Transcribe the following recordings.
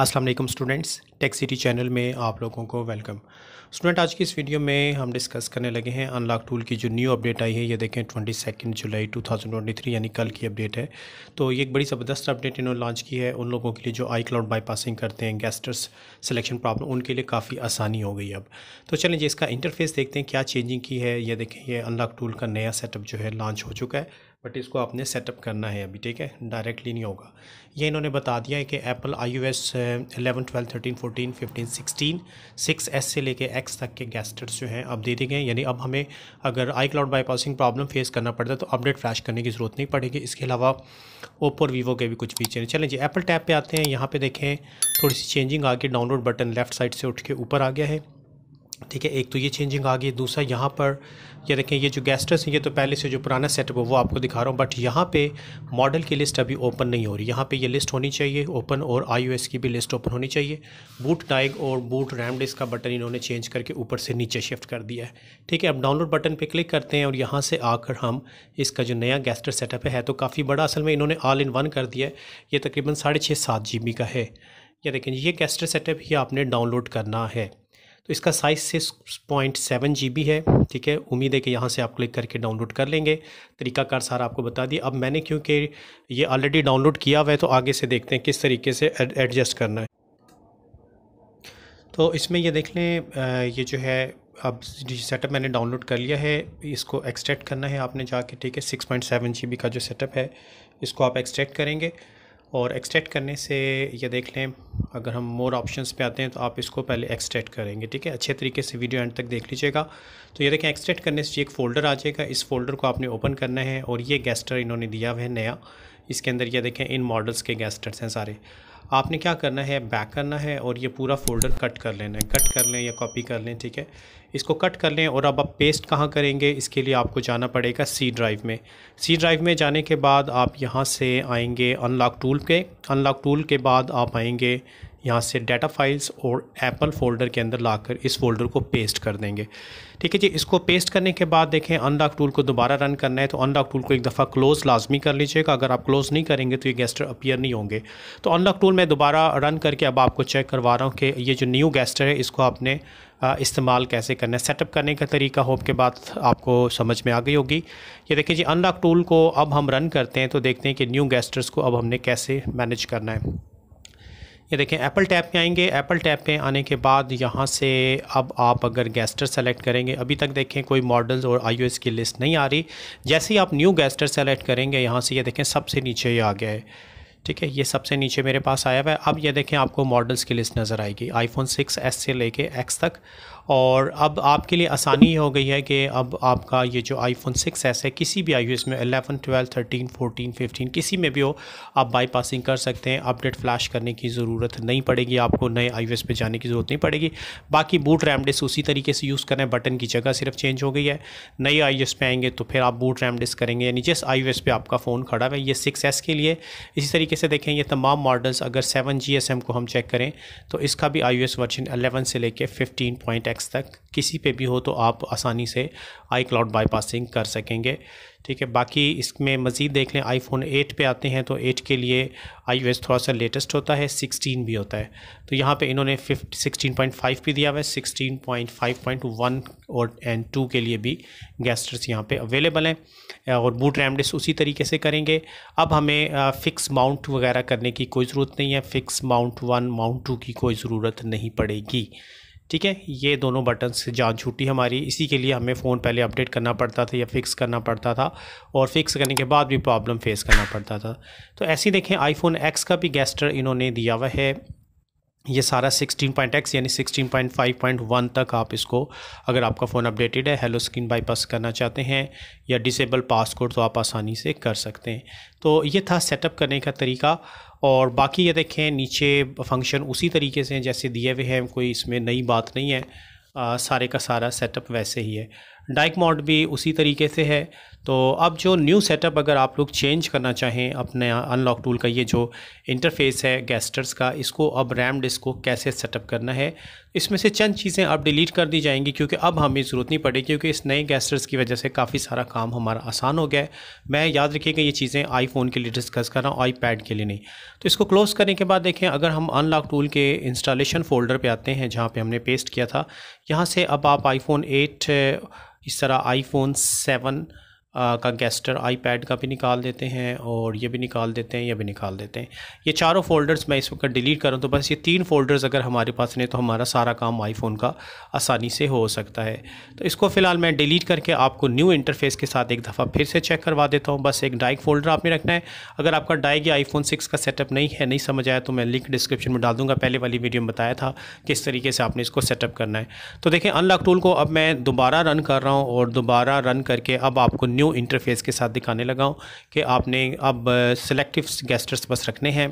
अस्सलाम वालेकुम students tech city channel में आप लोगों को वेलकम स्टूडेंट आज की इस वीडियो में हम डिस्कस करने लगे हैं अनलॉक टूल की जो न्यू अपडेट आई है ये देखें twenty second July two thousand twenty three यानी कल की अपडेट है तो ये एक बड़ी ज़बरदस्त अपडेट इन्होंने लॉन्च की है उन लोगों के लिए जो आई क्लाउड बाईपासिंग करते हैं गैस्टर्स सिलेक्शन प्रॉब्लम उनके लिए काफ़ी आसानी हो गई अब तो चलें जी इसका इंटरफेस देखते हैं क्या चेंजिंग की है ये देखें ये अनलॉक टूल का नया सेटअप जो है लॉन्च हो चुका है बट इसको आपने सेटअप करना है अभी ठीक है डायरेक्टली नहीं होगा ये इन्होंने बता दिया है कि Apple I U S eleven twelve thirteen fourteen fifteen sixteen six S से लेके एक्स तक के गैस्टर्स जो हैं अब दे देंगे गए यानी अब हमें अगर iCloud bypassing problem face करना पड़ता है तो अपडेट फ्लैश करने की ज़रूरत नहीं पड़ेगी इसके अलावा ओप्पो और वीवो के भी कुछ फीचर हैं चलें जी एप्पल टैप पर आते हैं यहाँ पर देखें थोड़ी सी चेंजिंग आके डाउनलोड बटन लेफ्ट साइड से उठ के ऊपर आ गया है ठीक है एक तो ये चेंजिंग आ गई दूसरा यहाँ पर ये देखें ये जो गैस्टर्स हैं ये तो पहले से जो पुराना सेटअप है वो आपको दिखा रहा हूँ बट यहाँ पे मॉडल की लिस्ट अभी ओपन नहीं हो रही यहाँ पे ये लिस्ट होनी चाहिए ओपन और आईओएस की भी लिस्ट ओपन होनी चाहिए बूट टाइग और बूट रैम डिस्क का बटन इन्होंने चेंज करके ऊपर से नीचे शिफ्ट कर दिया है ठीक है अब डाउनलोड बटन पर क्लिक करते हैं और यहाँ से आकर हम इसका जो नया गैस्टर सेटअप है तो काफ़ी बड़ा असल में इन्होंने ऑल इन वन कर दिया है ये तकरीबन साढ़े छः सात जी बी का है या देखें ये गैस्टर सेटअप ही आपने डाउनलोड करना है तो इसका size six point seven G B है ठीक है उम्मीद है कि यहाँ से आप क्लिक करके डाउनलोड कर लेंगे तरीकाकार सारा आपको बता दिया अब मैंने क्योंकि ये ऑलरेडी डाउनलोड किया हुआ है तो आगे से देखते हैं किस तरीके से एडजस्ट करना है तो इसमें ये देख लें ये जो है अब सेटअप मैंने डाउनलोड कर लिया है इसको एक्सट्रैक्ट करना है आपने जाके ठीक है six point seven G B का जो सेटअप है इसको आप एक्सट्रैक्ट करेंगे और एक्सट्रैक्ट करने से ये देख लें अगर हम मोर ऑप्शंस पे आते हैं तो आप इसको पहले एक्सट्रैक्ट करेंगे ठीक है अच्छे तरीके से वीडियो एंड तक देख लीजिएगा तो ये देखें एक्सट्रैक्ट करने से एक फ़ोल्डर आ जाएगा इस फोल्डर को आपने ओपन करना है और ये गैस्टर इन्होंने दिया हुआ है नया इसके अंदर ये देखें इन मॉडल्स के गैस्टर्स हैं सारे आपने क्या करना है बैक करना है और ये पूरा फोल्डर कट कर लेना है कट कर लें या कॉपी कर लें ठीक है इसको कट कर लें और अब आप पेस्ट कहाँ करेंगे इसके लिए आपको जाना पड़ेगा सी ड्राइव में सी ड्राइव में जाने के बाद आप यहाँ से आएंगे अनलॉक टूल पे अनलॉक टूल के बाद आप आएंगे यहाँ से डाटा फाइल्स और एप्पल फोल्डर के अंदर लाकर इस फोल्डर को पेस्ट कर देंगे ठीक है जी इसको पेस्ट करने के बाद देखें अनलॉक टूल को दोबारा रन करना है तो अनलॉक टूल को एक दफ़ा क्लोज लाजमी कर लीजिएगा अगर आप क्लोज़ नहीं करेंगे तो ये गेस्टर अपीयर नहीं होंगे तो अनलॉक टूल मैं दोबारा रन करके अब आपको चेक करवा रहा हूँ कि ये जो न्यू गेस्टर है इसको आपने इस्तेमाल कैसे करना है सेटअप करने का तरीका होप के बाद आपको समझ में आ गई होगी ये देखिए जी अनलॉक टूल को अब हम रन करते हैं तो देखते हैं कि न्यू गेस्टर्स को अब हमने कैसे मैनेज करना है ये देखें एप्पल टैप पे आएंगे एप्पल टैप पे आने के बाद यहाँ से अब आप अगर गैस्टर सेलेक्ट करेंगे अभी तक देखें कोई मॉडल्स और आईओएस की लिस्ट नहीं आ रही जैसे ही आप न्यू गैस्टर सेलेक्ट करेंगे यहाँ से ये देखें सबसे नीचे ही आ गया है ठीक है ये सबसे नीचे मेरे पास आया हुआ है अब ये देखें आपको मॉडल्स की लिस्ट नज़र आएगी आईफोन सिक्स एस से लेके एक्स तक और अब आपके लिए आसानी हो गई है कि अब आपका ये जो आईफोन सिक्स एस है किसी भी आई में eleven twelve thirteen fourteen fifteen किसी में भी हो आप बाईपासिंग कर सकते हैं अपडेट फ्लैश करने की ज़रूरत नहीं पड़ेगी आपको नए आई पे जाने की ज़रूरत नहीं पड़ेगी बाकी बूट रैम डिस्क उसी तरीके से यूज़ करें बटन की जगह सिर्फ चेंज हो गई है नए आई पे आएंगे तो फिर आप बूट रैम डिस्क करेंगे यानी जिस आई पे आपका फ़ोन खड़ा है ये सिक्स एस के लिए इसी तरीके से देखें ये तमाम मॉडल्स अगर सेवन जी को हम चेक करें तो इसका भी आई वर्जन अलेवन से लेकर फिफ्टीन पॉइंट एक्स तक किसी पे भी हो तो आप आसानी से आई क्लाउड बाईपासिंग कर सकेंगे ठीक है बाकी इसमें मज़ीद देख लें आईफोन 8 पे आते हैं तो 8 के लिए आई थोड़ा सा लेटेस्ट होता है 16 भी होता है तो यहाँ पे इन्होंने फिफ्ट सिक्सटीन पॉइंट फाइव भी दिया हुआ है sixteen point five point one और एंड टू के लिए भी गैस्टर्स यहाँ पे अवेलेबल हैं और बूट रैमडिस उसी तरीके से करेंगे अब हमें फ़िक्स माउंट वगैरह करने की कोई ज़रूरत नहीं है fix mount one mount two की कोई ज़रूरत नहीं पड़ेगी ठीक है ये दोनों बटन्स जान छूटी हमारी इसी के लिए हमें फ़ोन पहले अपडेट करना पड़ता था या फ़िक्स करना पड़ता था और फिक्स करने के बाद भी प्रॉब्लम फेस करना पड़ता था तो ऐसे ही देखें आईफोन एक्स का भी गैस्टर इन्होंने दिया हुआ है ये सारा 16.x यानी वन तक आप इसको अगर आपका फ़ोन अपडेटेड है हेलो स्क्रीन बाईपास करना चाहते हैं या डिसेबल पासकोड तो आप आसानी से कर सकते हैं तो ये था सेटअप करने का तरीका और बाकी ये देखें नीचे फंक्शन उसी तरीके से जैसे दिए हुए हैं कोई इसमें नई बात नहीं है आ, सारे का सारा सेटअप वैसे ही है डाइक मॉड भी उसी तरीके से है तो अब जो न्यू सेटअप अगर आप लोग चेंज करना चाहें अपने अनलॉक टूल का ये जो इंटरफेस है गैस्टर्स का इसको अब रैम डिस्क को कैसे सेटअप करना है इसमें से चंद चीज़ें अब डिलीट कर दी जाएंगी क्योंकि अब हमें ज़रूरत नहीं पड़ेगी क्योंकि इस नए गैस्टर्स की वजह से काफ़ी सारा काम हमारा आसान हो गया है मैं याद रखिएगा ये चीज़ें आईफोन के लिए डिस्कस कर रहा हूँ आई के लिए नहीं तो इसको क्लोज़ करने के बाद देखें अगर हम अनलॉक टूल के इंस्टॉलेशन फ़ोल्डर पर आते हैं जहाँ पर पे हमने पेस्ट किया था यहाँ से अब आप आई एट इस तरह फ़ोन सेवन का कैस्टर आईपैड का भी निकाल देते हैं और ये भी निकाल देते हैं ये भी निकाल देते हैं ये चारों फोल्डर्स मैं इस वक्त डिलीट करूँ तो बस ये तीन फोल्डर्स अगर हमारे पास नहीं तो हमारा सारा काम आईफोन का आसानी से हो सकता है तो इसको फ़िलहाल मैं डिलीट करके आपको न्यू इंटरफेस के साथ एक दफ़ा फिर से चेक करवा देता हूँ बस एक डाइक फोल्डर आपने रखना है अगर आपका डाइक या आईफोन सिक्स का सेटअप नहीं है नहीं समझ आया तो मैं लिंक डिस्क्रिप्शन में डाल दूँगा पहले वाली वीडियो में बताया था किस तरीके से आपने इसको सेटअप करना है तो देखें अनलॉक टूल को अब मैं दोबारा रन कर रहा हूँ और दोबारा रन करके अब आपको न्यू न्यू इंटरफेस के साथ दिखाने लगा हूँ कि आपने अब सेलेक्टिव गेस्टर्स बस रखने हैं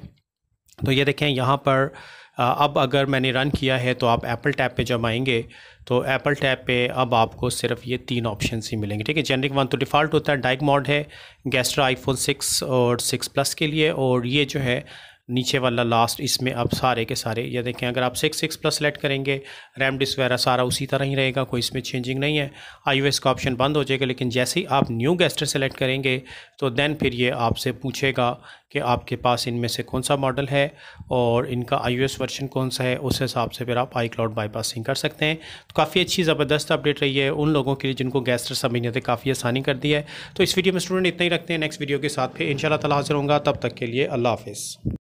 तो ये देखें यहाँ पर अब अगर मैंने रन किया है तो आप एप्पल टैप पे जब आएंगे तो एप्पल टैप पे अब आपको सिर्फ ये तीन ऑप्शन ही मिलेंगे ठीक है जेनरिक वन तो डिफ़ॉल्ट होता है डाइक मॉड है गैस्ट्रा आईफोन सिक्स और सिक्स प्लस के लिए और ये जो है नीचे वाला लास्ट इसमें आप सारे के सारे ये देखें अगर आप सिक्स सिक्स प्लस सेलेक्ट करेंगे रैम डिस्क वगैरह सारा उसी तरह ही रहेगा कोई इसमें चेंजिंग नहीं है आई का ऑप्शन बंद हो जाएगा लेकिन जैसे ही आप न्यू गेस्टर सेलेक्ट करेंगे तो दैन फिर ये आपसे पूछेगा कि आपके पास इनमें से कौन सा मॉडल है और इनका आई वर्जन कौन सा है उस हिसाब से फिर आप आई क्लाउड बाईपासिंग कर सकते हैं तो काफ़ी अच्छी ज़बरदस्त अपडेट रही है उन लोगों के लिए जिनको गैस्टर समझने थे काफ़ी आसानी कर दी है तो इस वीडियो में स्टूडेंट इतना ही रखते हैं नेक्स्ट वीडियो के साथ फिर इन शाला हाजिर होंगे तब तक के लिए अल्लाह हाफिज़